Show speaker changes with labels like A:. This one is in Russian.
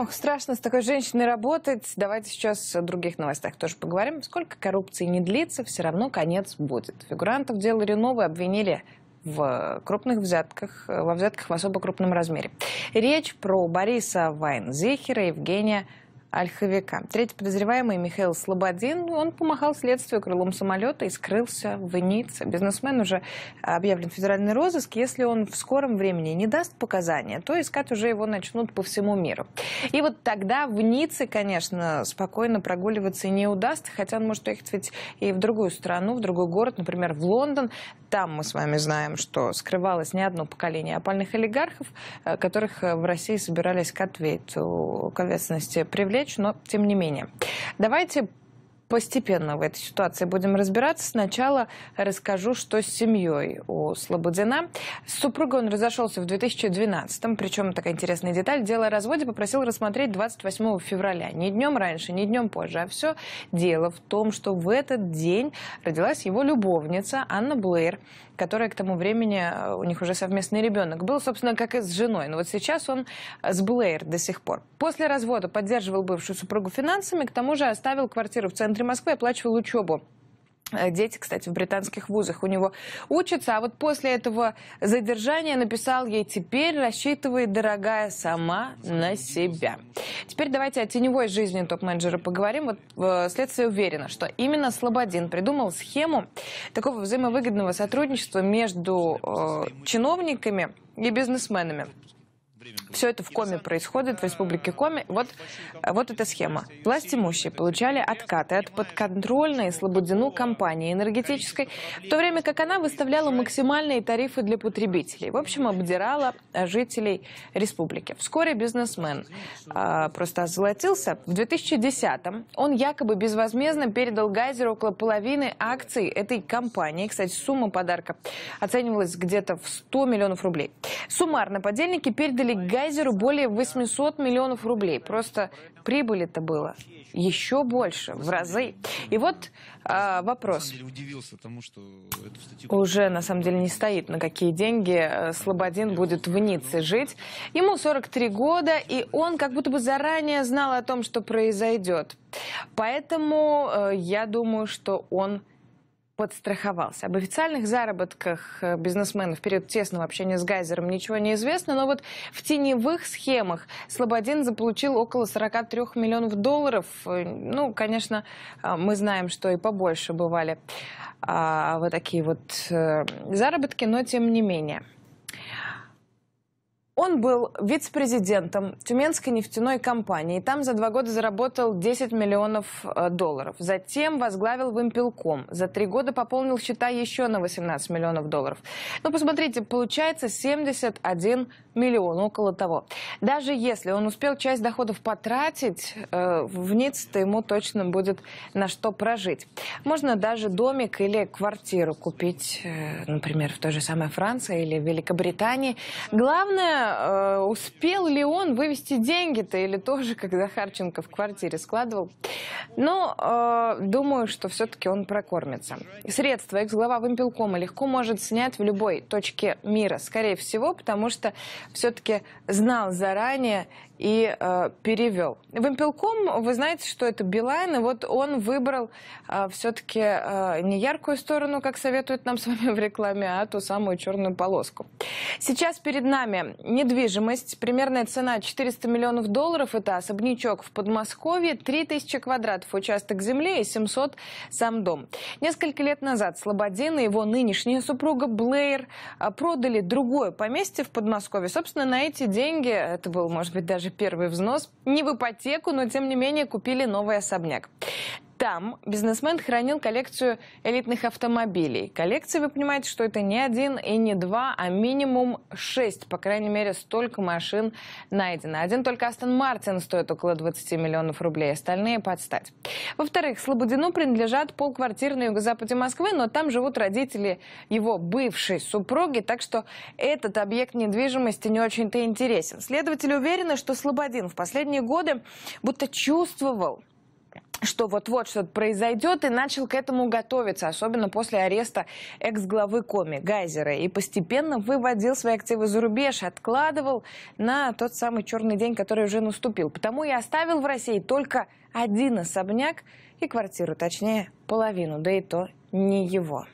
A: Ох, страшно с такой женщиной работать. Давайте сейчас о других новостях тоже поговорим. Сколько коррупции не длится, все равно конец будет. Фигурантов дела Реновы обвинили в э, крупных взятках, э, во взятках в особо крупном размере. Речь про Бориса Вайнзихера и Евгения Ольховика. Третий подозреваемый Михаил Слободин, ну, он помахал следствию крылом самолета и скрылся в Ницце. Бизнесмен уже объявлен в федеральный розыск. Если он в скором времени не даст показания, то искать уже его начнут по всему миру. И вот тогда в Ницце, конечно, спокойно прогуливаться не удастся, хотя он может уехать ведь и в другую страну, в другой город, например, в Лондон там мы с вами знаем, что скрывалось не одно поколение опальных олигархов, э, которых э, в России собирались к, ответу, к ответственности привлечь, но тем не менее. Давайте постепенно в этой ситуации будем разбираться. Сначала расскажу, что с семьей у Слободина. С супругой он разошелся в 2012-м. Причем, такая интересная деталь, дело о разводе попросил рассмотреть 28 февраля. Не днем раньше, не днем позже. А все дело в том, что в этот день родилась его любовница Анна Блэйр, которая к тому времени, э, у них уже совместный ребенок, был, собственно, как и с женой. Но вот сейчас он э, с Блэйр до сих пор. После развода поддерживал бывшую супругу финансами, к тому же оставил квартиру в центре центре Москвы оплачивал учебу. Э, дети, кстати, в британских вузах у него учатся. А вот после этого задержания написал ей «Теперь рассчитывай, дорогая, сама на себя». Теперь давайте о теневой жизни топ-менеджера поговорим. Вот э, следствие уверено, что именно Слободин придумал схему такого взаимовыгодного сотрудничества между э, чиновниками и бизнесменами. Все это в Коме происходит, в республике Коме. Вот, вот эта схема. Власть имущие получали откаты от подконтрольной Слободину компании энергетической, в то время как она выставляла максимальные тарифы для потребителей. В общем, обдирала жителей республики. Вскоре бизнесмен э, просто озолотился. В 2010-м он якобы безвозмездно передал Гайзеру около половины акций этой компании. Кстати, сумма подарка оценивалась где-то в 100 миллионов рублей. Суммарно подельники передали Гайзеру более 800 миллионов рублей. Просто прибыли-то было еще больше, в разы. И вот а, вопрос. Уже, на самом деле, не стоит, на какие деньги э, Слободин будет в Ницце жить. Ему 43 года, и он как будто бы заранее знал о том, что произойдет. Поэтому э, я думаю, что он подстраховался. Об официальных заработках э, бизнесмена в период тесного общения с Гайзером ничего не известно, но вот в теневых схемах Слободин заполучил около 43 миллионов долларов. Э, ну, конечно, э, мы знаем, что и побольше бывали а, вот такие вот заработки, но тем не менее. Он был вице-президентом Тюменской нефтяной компании. Там за два года заработал 10 миллионов э, долларов. Затем возглавил Вымпелком. За три года пополнил счета еще на 18 миллионов долларов. Ну, посмотрите, получается 71 миллион, около того. Даже если он успел часть доходов потратить, э, в НИЦ-то ему точно будет на что прожить. Можно даже домик или квартиру купить, э, например, в той же самой Франции или Великобритании. Главное, э, успел ли он вывести деньги-то или тоже, как Захарченко в квартире складывал. Но думаю, что все-таки он прокормится. Средства экс-глава Вимпелкома легко может снять в любой точке мира, скорее всего, потому что все-таки знал заранее и э, перевел. Вимпелком, вы знаете, что это Билайн, и вот он выбрал э, все-таки э, не яркую сторону, как советуют нам с вами в рекламе, а ту самую черную полоску. Сейчас перед нами недвижимость. Примерная цена 400 миллионов долларов. Это особнячок в Подмосковье, 3000 квадратов участок земли и 700 сам дом. Несколько лет назад Слободин и его нынешняя супруга Блейер э, продали другое поместье в Подмосковье и, собственно, на эти деньги, это был, может быть, даже первый взнос, не в ипотеку, но, тем не менее, купили новый особняк. Там бизнесмен хранил коллекцию элитных автомобилей. Коллекция, вы понимаете, что это не один и не два, а минимум шесть. По крайней мере, столько машин найдено. Один только Астон Мартин стоит около 20 миллионов рублей, остальные подстать. Во-вторых, Слободину принадлежат полквартир на юго-западе Москвы, но там живут родители его бывшей супруги, так что этот объект недвижимости не очень-то интересен. Следователи уверены, что Слободин в последние годы будто чувствовал, что вот-вот что-то произойдет, и начал к этому готовиться, особенно после ареста экс-главы Коми Гайзера, и постепенно выводил свои активы за рубеж, откладывал на тот самый черный день, который уже наступил. Потому и оставил в России только один особняк и квартиру, точнее половину, да и то не его.